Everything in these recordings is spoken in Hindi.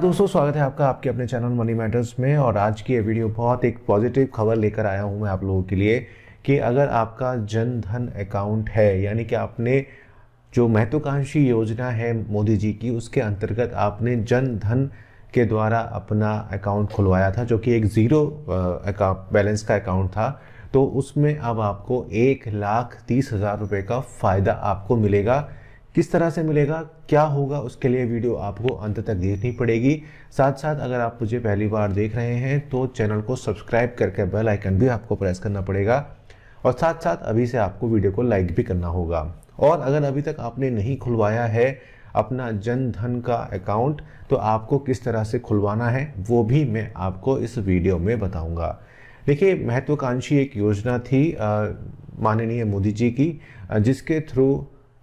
दोस्तों स्वागत है आपका आपके अपने चैनल मनी मैटर्स में और आज की ये वीडियो बहुत एक पॉजिटिव खबर लेकर आया हूँ मैं आप लोगों के लिए कि अगर आपका जन धन अकाउंट है यानी कि आपने जो महत्वाकांक्षी योजना है मोदी जी की उसके अंतर्गत आपने जन धन के द्वारा अपना अकाउंट खुलवाया था जो कि एक ज़ीरो बैलेंस का अकाउंट था तो उसमें अब आपको एक लाख तीस हज़ार रुपये का फ़ायदा आपको मिलेगा किस तरह से मिलेगा क्या होगा उसके लिए वीडियो आपको अंत तक देखनी पड़ेगी साथ साथ अगर आप मुझे पहली बार देख रहे हैं तो चैनल को सब्सक्राइब करके बेल आइकन भी आपको प्रेस करना पड़ेगा और साथ साथ अभी से आपको वीडियो को लाइक भी करना होगा और अगर अभी तक आपने नहीं खुलवाया है अपना जन धन का अकाउंट तो आपको किस तरह से खुलवाना है वो भी मैं आपको इस वीडियो में बताऊँगा देखिए महत्वाकांक्षी एक योजना थी माननीय मोदी जी की जिसके थ्रू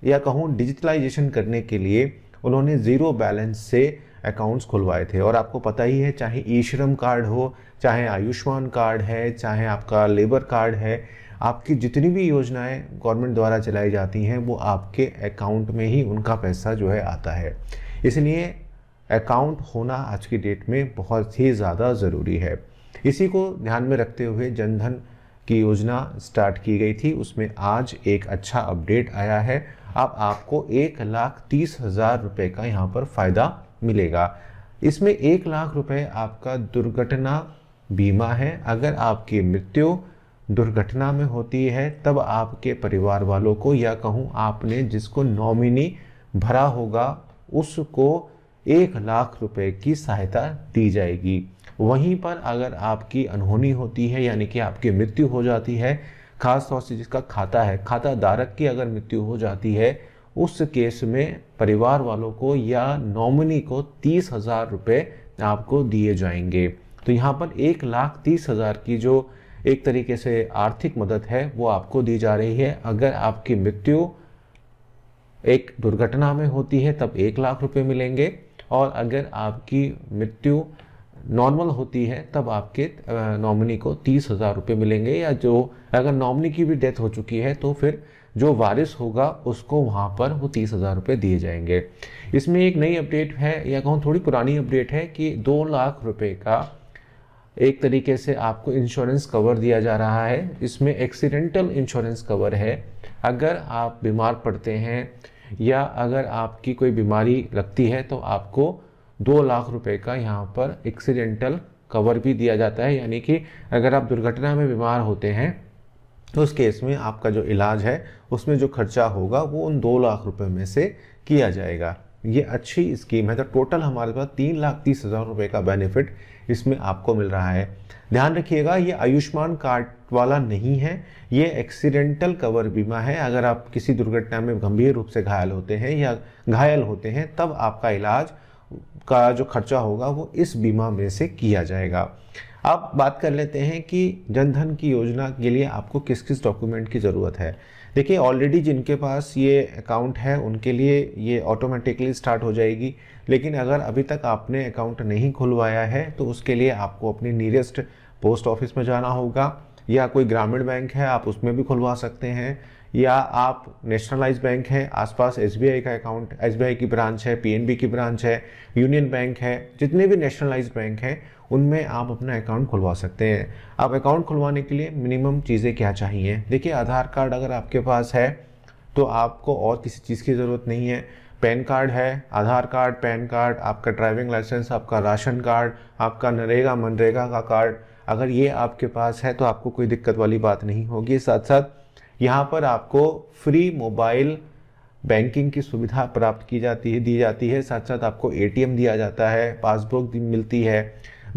या कहूँ डिजिटलाइजेशन करने के लिए उन्होंने ज़ीरो बैलेंस से अकाउंट्स खुलवाए थे और आपको पता ही है चाहे ई श्रम कार्ड हो चाहे आयुष्मान कार्ड है चाहे आपका लेबर कार्ड है आपकी जितनी भी योजनाएं गवर्नमेंट द्वारा चलाई जाती हैं वो आपके अकाउंट में ही उनका पैसा जो है आता है इसलिए अकाउंट होना आज की डेट में बहुत ही ज़्यादा ज़रूरी है इसी को ध्यान में रखते हुए जनधन की योजना स्टार्ट की गई थी उसमें आज एक अच्छा अपडेट आया है अब आपको एक लाख तीस हज़ार रुपये का यहाँ पर फ़ायदा मिलेगा इसमें एक लाख रुपए आपका दुर्घटना बीमा है अगर आपकी मृत्यु दुर्घटना में होती है तब आपके परिवार वालों को या कहूँ आपने जिसको नॉमिनी भरा होगा उसको एक लाख रुपए की सहायता दी जाएगी वहीं पर अगर आपकी अनहोनी होती है यानी कि आपकी मृत्यु हो जाती है खास तौर से जिसका खाता है खाता धारक की अगर मृत्यु हो जाती है उस केस में परिवार वालों को या नॉमिनी को तीस हज़ार रुपये आपको दिए जाएंगे तो यहाँ पर एक लाख तीस हज़ार की जो एक तरीके से आर्थिक मदद है वो आपको दी जा रही है अगर आपकी मृत्यु एक दुर्घटना में होती है तब एक लाख रुपए मिलेंगे और अगर आपकी मृत्यु नॉर्मल होती है तब आपके नॉमिनी को तीस हज़ार रुपये मिलेंगे या जो अगर नॉमिनी की भी डेथ हो चुकी है तो फिर जो वारिस होगा उसको वहाँ पर वो तीस हज़ार रुपये दिए जाएंगे इसमें एक नई अपडेट है या कहूँ थोड़ी पुरानी अपडेट है कि दो लाख रुपये का एक तरीके से आपको इंश्योरेंस कवर दिया जा रहा है इसमें एक्सीडेंटल इंश्योरेंस कवर है अगर आप बीमार पड़ते हैं या अगर आपकी कोई बीमारी लगती है तो आपको दो लाख रुपए का यहाँ पर एक्सीडेंटल कवर भी दिया जाता है यानी कि अगर आप दुर्घटना में बीमार होते हैं तो उस केस में आपका जो इलाज है उसमें जो खर्चा होगा वो उन दो लाख रुपए में से किया जाएगा ये अच्छी स्कीम है तो टोटल हमारे पास तीन लाख तीस हज़ार रुपये का बेनिफिट इसमें आपको मिल रहा है ध्यान रखिएगा ये आयुष्मान कार्ड वाला नहीं है ये एक्सीडेंटल कवर बीमा है अगर आप किसी दुर्घटना में गंभीर रूप से घायल होते हैं या घायल होते हैं तब आपका इलाज का जो खर्चा होगा वो इस बीमा में से किया जाएगा अब बात कर लेते हैं कि जनधन की योजना के लिए आपको किस किस डॉक्यूमेंट की ज़रूरत है देखिए ऑलरेडी जिनके पास ये अकाउंट है उनके लिए ये ऑटोमेटिकली स्टार्ट हो जाएगी लेकिन अगर अभी तक आपने अकाउंट नहीं खुलवाया है तो उसके लिए आपको अपने नियरेस्ट पोस्ट ऑफिस में जाना होगा या कोई ग्रामीण बैंक है आप उसमें भी खुलवा सकते हैं या आप नेशनलाइज बैंक है आसपास एस का अकाउंट एस की ब्रांच है पी की ब्रांच है यूनियन बैंक है जितने भी नेशनलाइज बैंक हैं उनमें आप अपना अकाउंट खुलवा सकते हैं आप अकाउंट खुलवाने के लिए मिनिमम चीज़ें क्या चाहिए देखिए आधार कार्ड अगर आपके पास है तो आपको और किसी चीज़ की ज़रूरत नहीं है पैन कार्ड है आधार कार्ड पैन कार्ड आपका ड्राइविंग लाइसेंस आपका राशन कार्ड आपका नरेगा मनरेगा का कार्ड अगर ये आपके पास है तो आपको कोई दिक्कत वाली बात नहीं होगी साथ साथ यहाँ पर आपको फ्री मोबाइल बैंकिंग की सुविधा प्राप्त की जाती है दी जाती है साथ साथ आपको ए दिया जाता है पासबुक मिलती है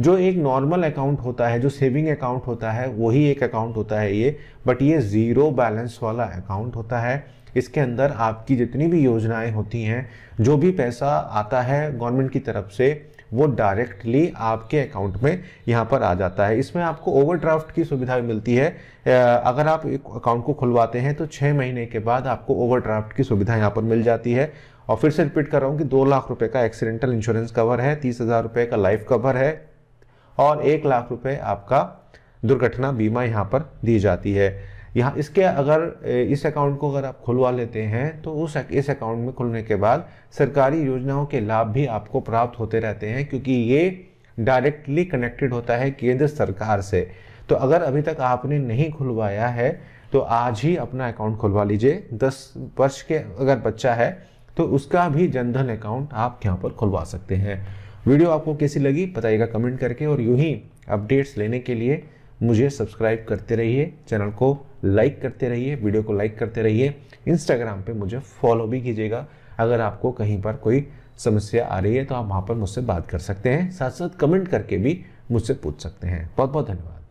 जो एक नॉर्मल अकाउंट होता है जो सेविंग अकाउंट होता है वही एक अकाउंट होता है ये बट ये ज़ीरो बैलेंस वाला अकाउंट होता है इसके अंदर आपकी जितनी भी योजनाएं होती हैं जो भी पैसा आता है गवर्नमेंट की तरफ से वो डायरेक्टली आपके अकाउंट में यहाँ पर आ जाता है इसमें आपको ओवरड्राफ्ट की सुविधा भी मिलती है अगर आप एक अकाउंट को खुलवाते हैं तो छः महीने के बाद आपको ओवरड्राफ्ट की सुविधा यहाँ पर मिल जाती है और फिर से रिपीट कर रहा हूँ कि दो लाख रुपये का एक्सीडेंटल इंश्योरेंस कवर है तीस हज़ार रुपये का लाइफ कवर है और एक लाख रुपये आपका दुर्घटना बीमा यहाँ पर दी जाती है यहाँ इसके अगर इस अकाउंट को अगर आप खुलवा लेते हैं तो उस इस अकाउंट में खुलने के बाद सरकारी योजनाओं के लाभ भी आपको प्राप्त होते रहते हैं क्योंकि ये डायरेक्टली कनेक्टेड होता है केंद्र सरकार से तो अगर अभी तक आपने नहीं खुलवाया है तो आज ही अपना अकाउंट खुलवा लीजिए दस वर्ष के अगर बच्चा है तो उसका भी जनधन अकाउंट आप यहाँ पर खुलवा सकते हैं वीडियो आपको कैसी लगी बताइएगा कमेंट करके और यूं ही अपडेट्स लेने के लिए मुझे सब्सक्राइब करते रहिए चैनल को लाइक करते रहिए वीडियो को लाइक करते रहिए इंस्टाग्राम पे मुझे फॉलो भी कीजिएगा अगर आपको कहीं पर कोई समस्या आ रही है तो आप वहाँ पर मुझसे बात कर सकते हैं साथ साथ कमेंट करके भी मुझसे पूछ सकते हैं बहुत बहुत धन्यवाद